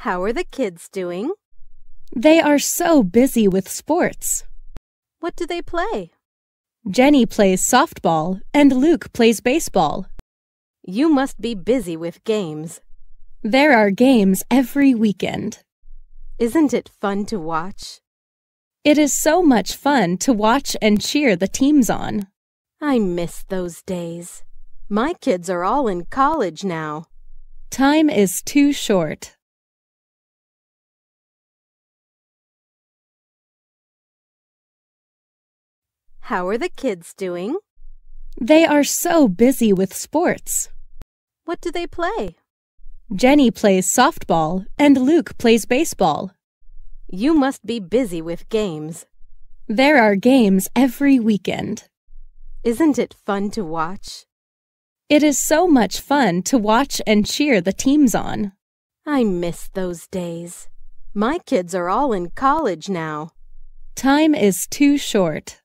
How are the kids doing? They are so busy with sports. What do they play? Jenny plays softball and Luke plays baseball. You must be busy with games. There are games every weekend. Isn't it fun to watch? It is so much fun to watch and cheer the teams on. I miss those days. My kids are all in college now. Time is too short. How are the kids doing? They are so busy with sports. What do they play? Jenny plays softball and Luke plays baseball. You must be busy with games. There are games every weekend. Isn't it fun to watch? It is so much fun to watch and cheer the teams on. I miss those days. My kids are all in college now. Time is too short.